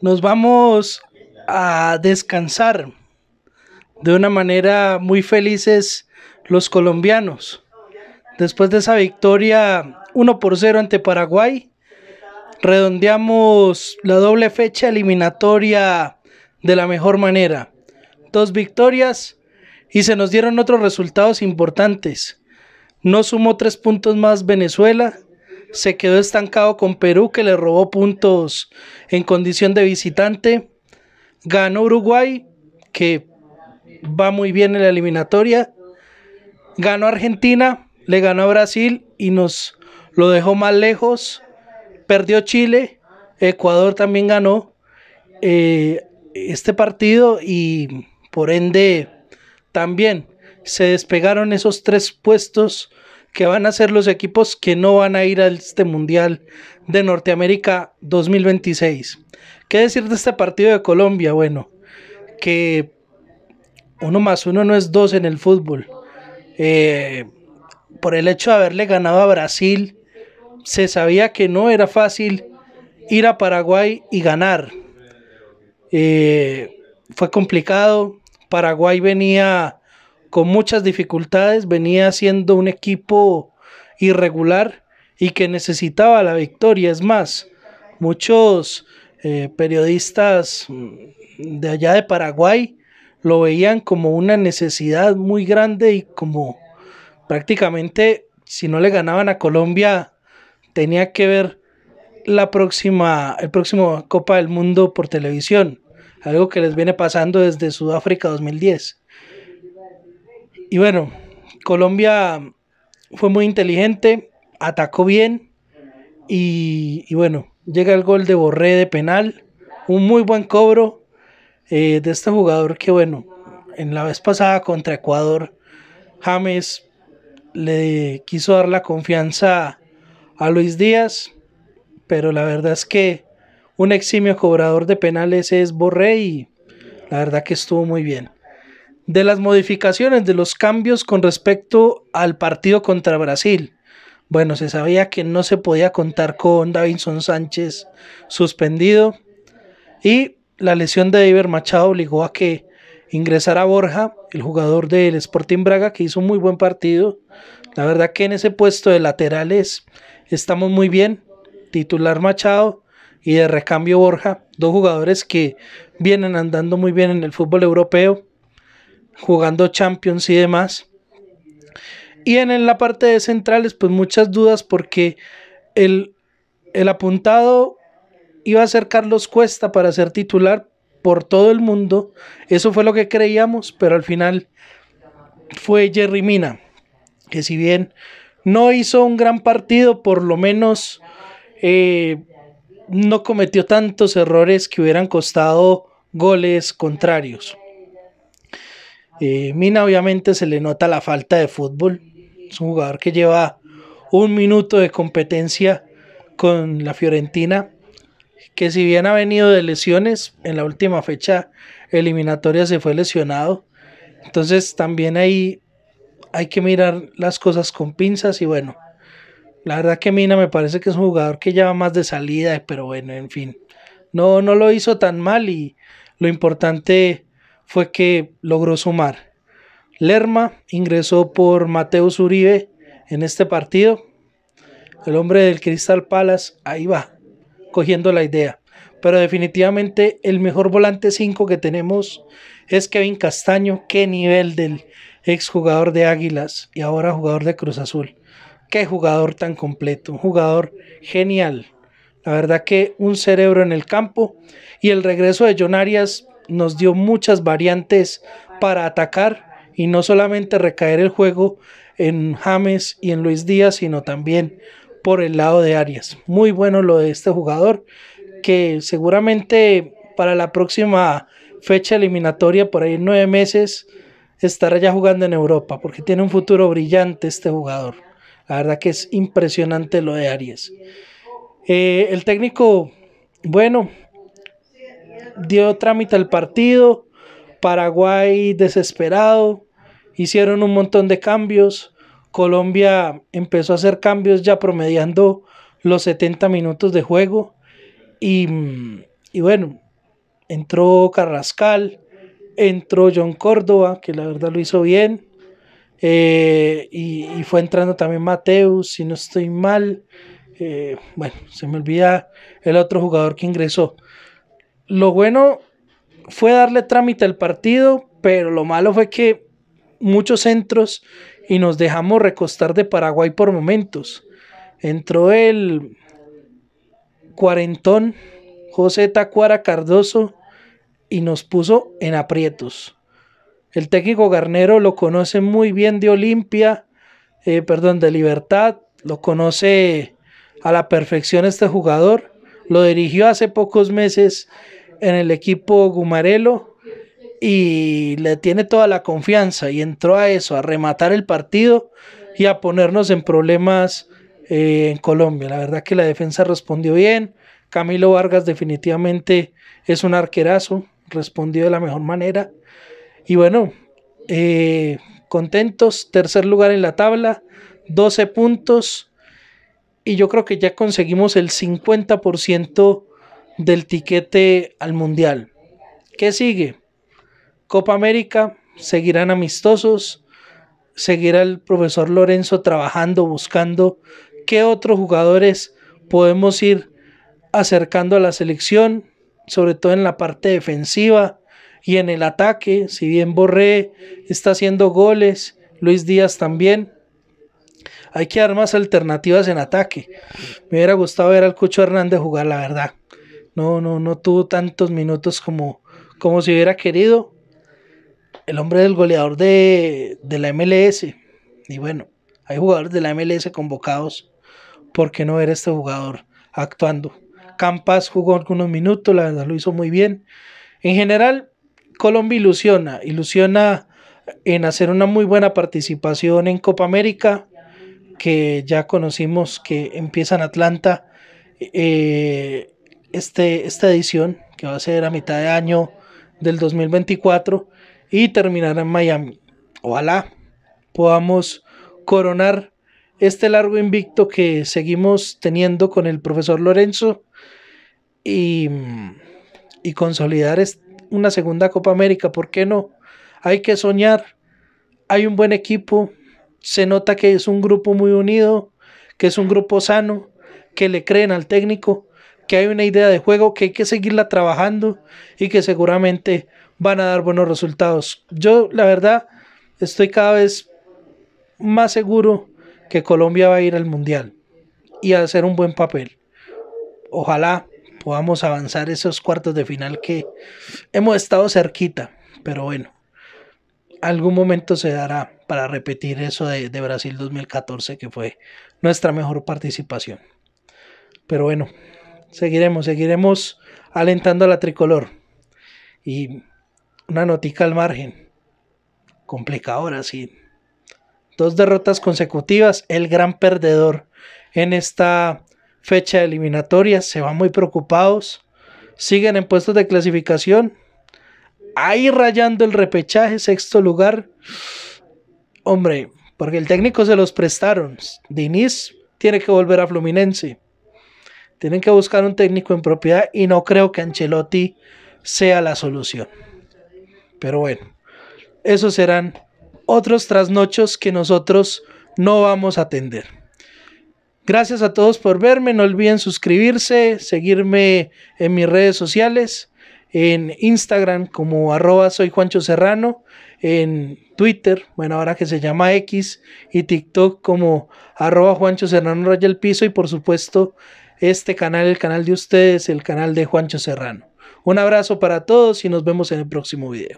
nos vamos a descansar de una manera muy felices los colombianos. Después de esa victoria 1 por 0 ante Paraguay, redondeamos la doble fecha eliminatoria de la mejor manera. Dos victorias y se nos dieron otros resultados importantes. No sumó tres puntos más Venezuela se quedó estancado con Perú, que le robó puntos en condición de visitante. Ganó Uruguay, que va muy bien en la eliminatoria. Ganó Argentina, le ganó a Brasil y nos lo dejó más lejos. Perdió Chile, Ecuador también ganó eh, este partido y por ende también se despegaron esos tres puestos que van a ser los equipos que no van a ir a este Mundial de Norteamérica 2026. ¿Qué decir de este partido de Colombia? Bueno, que uno más uno no es dos en el fútbol. Eh, por el hecho de haberle ganado a Brasil, se sabía que no era fácil ir a Paraguay y ganar. Eh, fue complicado. Paraguay venía con muchas dificultades, venía siendo un equipo irregular y que necesitaba la victoria. Es más, muchos eh, periodistas mm, de allá de Paraguay lo veían como una necesidad muy grande y como prácticamente si no le ganaban a Colombia tenía que ver la próxima el próximo Copa del Mundo por televisión, algo que les viene pasando desde Sudáfrica 2010 y bueno, Colombia fue muy inteligente, atacó bien y, bueno, llega el gol de Borré de penal, un muy buen cobro eh, de este jugador que bueno, en la vez pasada contra Ecuador, James le quiso dar la confianza a Luis Díaz, pero la verdad es que un eximio cobrador de penales es Borré y la verdad que estuvo muy bien de las modificaciones, de los cambios con respecto al partido contra Brasil. Bueno, se sabía que no se podía contar con Davinson Sánchez suspendido y la lesión de Iber Machado obligó a que ingresara Borja, el jugador del Sporting Braga, que hizo un muy buen partido. La verdad que en ese puesto de laterales estamos muy bien. Titular Machado y de recambio Borja, dos jugadores que vienen andando muy bien en el fútbol europeo jugando Champions y demás. Y en la parte de centrales, pues muchas dudas porque el, apuntado iba a ser Carlos Cuesta para ser titular por todo el mundo. Eso fue lo que creíamos, pero al final fue Jerry Mina, que si bien no hizo un gran partido, por lo menos eh, no cometió tantos errores que hubieran costado goles contrarios. Eh, Mina obviamente se le nota la falta de fútbol. Es un jugador que lleva un minuto de competencia con la Fiorentina, que si bien ha venido de lesiones, en la última fecha eliminatoria se fue lesionado. Entonces también ahí hay que mirar las cosas con pinzas y bueno, la verdad que Mina me parece que es un jugador que lleva más de salida, pero bueno, en fin, no, no lo hizo tan mal y lo importante fue que logró sumar. Lerma ingresó por Mateus Uribe en este partido. El hombre del Crystal Palace ahí va, cogiendo la idea. Pero definitivamente el mejor volante 5 que tenemos es Kevin Castaño. Qué nivel del exjugador de Águilas y ahora jugador de Cruz Azul. Qué jugador tan completo, un jugador genial. La verdad que un cerebro en el campo y el regreso de John Arias nos dio muchas variantes para atacar y no solamente recaer el juego en James y en Luis Díaz, sino también por el lado de Arias. Muy bueno lo de este jugador, que seguramente para la próxima fecha eliminatoria, por ahí nueve meses, estará ya jugando en Europa, porque tiene un futuro brillante este jugador. La verdad que es impresionante lo de Arias. Eh, el técnico, bueno, dio trámite al partido, Paraguay desesperado, hicieron un montón de cambios, Colombia empezó a hacer cambios ya promediando los 70 minutos de juego y, bueno, entró Carrascal, entró John Córdoba, que la verdad lo hizo bien. Eh, y, fue entrando también Mateus, si no estoy mal. Eh, bueno, se me olvida el otro jugador que ingresó lo bueno fue darle trámite al partido, pero lo malo fue que muchos centros y nos dejamos recostar de Paraguay por momentos. Entró el cuarentón José Tacuara Cardoso y nos puso en aprietos. El técnico Garnero lo conoce muy bien de Olimpia, eh, perdón, de Libertad, lo conoce a la perfección este jugador, lo dirigió hace pocos meses en el equipo Gumarelo y le tiene toda la confianza y entró a eso, a rematar el partido y a ponernos en problemas eh, en Colombia. La verdad que la defensa respondió bien. Camilo Vargas definitivamente es un arquerazo, respondió de la mejor manera. Y bueno, eh, contentos, tercer lugar en la tabla, 12 puntos. Y yo creo que ya conseguimos el 50% del tiquete al Mundial. ¿Qué sigue? Copa América, seguirán amistosos, seguirá el profesor Lorenzo trabajando, buscando qué otros jugadores podemos ir acercando a la selección, sobre todo en la parte defensiva y en el ataque, si bien Borré está haciendo goles, Luis Díaz también. Hay que dar más alternativas en ataque. Me hubiera gustado ver al Cucho Hernández jugar, la verdad. No, no, no tuvo tantos minutos como, como si hubiera querido. El hombre del goleador de, la MLS. Y bueno, hay jugadores de la MLS convocados. ¿Por qué no era este jugador actuando? Campas jugó algunos minutos, la verdad lo hizo muy bien. En general, Colombia ilusiona, ilusiona en hacer una muy buena participación en Copa América, que ya conocimos que empieza en Atlanta. Eh, este, esta edición, que va a ser a mitad de año del 2024, y terminar en Miami. Ojalá podamos coronar este largo invicto que seguimos teniendo con el profesor Lorenzo y, y consolidar una segunda Copa América, ¿por qué no? Hay que soñar, hay un buen equipo, se nota que es un grupo muy unido, que es un grupo sano, que le creen al técnico que hay una idea de juego, que hay que seguirla trabajando y que seguramente van a dar buenos resultados. Yo, la verdad, estoy cada vez más seguro que Colombia va a ir al Mundial y a hacer un buen papel. Ojalá podamos avanzar esos cuartos de final que hemos estado cerquita, pero bueno, algún momento se dará para repetir eso de, de Brasil 2014 que fue nuestra mejor participación. Pero bueno, seguiremos, seguiremos alentando a la tricolor. Y una notica al margen. Complicadora, sí. Dos derrotas consecutivas. El gran perdedor en esta fecha eliminatoria. Se van muy preocupados. Siguen en puestos de clasificación. Ahí rayando el repechaje, sexto lugar. Hombre, porque el técnico se los prestaron. Diniz tiene que volver a Fluminense. Tienen que buscar un técnico en propiedad y no creo que Ancelotti sea la solución. Pero bueno, esos serán otros trasnochos que nosotros no vamos a atender. Gracias a todos por verme. No olviden suscribirse, seguirme en mis redes sociales, en Instagram como arroba soy Juancho Serrano, en Twitter, bueno, ahora que se llama X, y TikTok como arroba Juancho Serrano Raya Piso y por supuesto este canal, el canal de ustedes, el canal de Juancho Serrano. Un abrazo para todos y nos vemos en el próximo video.